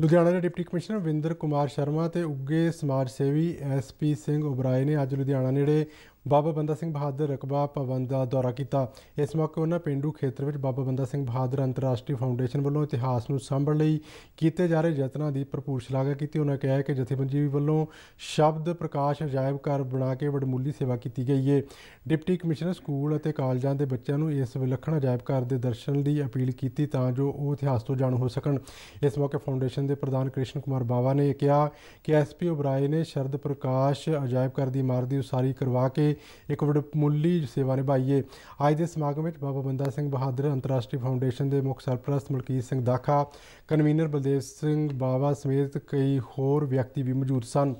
ਲੁਧਿਆਣਾ ਦੇ deputy commissioner Vinder Kumar Sharma ਤੇ ਉੱਗੇ ਸਮਾਜ ਸੇਵੀ ਐਸਪੀ ਸਿੰਘ ਉਬਰਾਏ ਨੇ ਅੱਜ ਲੁਧਿਆਣਾ ਨੇੜੇ ਬਾਬਾ ਬੰਦਾ ਸਿੰਘ ਬਹਾਦਰ ਰਕਬਾ ਭਵਨ ਦਾ ਦੌਰਾ ਕੀਤਾ ਇਸ ਮੌਕੇ ਉਹਨਾਂ ਪਿੰਡੂ ਖੇਤਰ ਵਿੱਚ ਬਾਬਾ ਬੰਦਾ ਸਿੰਘ ਬਹਾਦਰ ਅੰਤਰਰਾਸ਼ਟਰੀ ਫਾਊਂਡੇਸ਼ਨ ਵੱਲੋਂ ਇਤਿਹਾਸ ਨੂੰ ਸਾਂਭਣ ਲਈ ਕੀਤੇ ਜਾ ਰਹੇ ਯਤਨਾਂ ਦੀ ਭਰਪੂਰ ਸ਼ਲਾਘਾ ਕੀਤੀ ਉਹਨਾਂ ਕਿਹਾ ਕਿ ਜਥੇਬੰਦੀ ਵੱਲੋਂ ਸ਼ਬਦ ਪ੍ਰਕਾਸ਼ ਅਜਾਇਬ ਘਰ ਬਣਾ ਕੇ ਵਡਮੁੱਲੀ ਸੇਵਾ ਕੀਤੀ ਗਈ ਹੈ ਡਿਪਟੀ ਕਮਿਸ਼ਨਰ ਸਕੂਲ ਅਤੇ ਕਾਲਜਾਂ ਦੇ ਬੱਚਿਆਂ ਨੂੰ ਇਸ ਵਿਲੱਖਣ ਅਜਾਇਬ ਘਰ ਦੇ ਦਰਸ਼ਨ ਦੀ ਅਪੀਲ ਕੀਤੀ ਤਾਂ ਜੋ ਉਹ ਇਤਿਹਾਸ ਤੋਂ ਜਾਣੂ ਹੋ ਸਕਣ ਇਸ ਮੌਕੇ ਫਾਊਂਡੇਸ਼ਨ ਦੇ ਪ੍ਰਧਾਨ ਕ੍ਰਿਸ਼ਨ ਕੁਮਾਰ ਬਾਵਾ ਨੇ ਕਿਹਾ ਕਿ ਐਸਪੀ ਉਬਰਾਏ ਨੇ ਸ਼ਰਦ ਪ੍ਰਕਾਸ਼ ਅਜਾਇਬ ਘਰ ਦੀ ਇਮਾਰਤ ਦੀ ਉਸਾਰੀ ਕਰਵਾ ਕੇ ਇੱਕ ਵਡਮੁੱਲੀ ਸੇਵਾ ਨਿਭਾਈਏ ਅੱਜ ਦੇ ਸਮਾਗਮ ਵਿੱਚ ਬਾਬਾ ਬੰਦਾ ਸਿੰਘ ਬਹਾਦਰ ਅੰਤਰਰਾਸ਼ਟਰੀ ਫਾਊਂਡੇਸ਼ਨ ਦੇ ਮੁੱਖ ਸਰਪ੍ਰਸਤ ਮਲਕੀਤ ਸਿੰਘ ਦਾਖਾ ਕਨਵੀਨਰ ਬਲਦੇਵ ਸਿੰਘ ਬਾਵਾ ਸਮੇਤ ਕਈ ਹੋਰ ਵਿਅਕਤੀ ਵੀ ਮੌਜੂਦ ਸਨ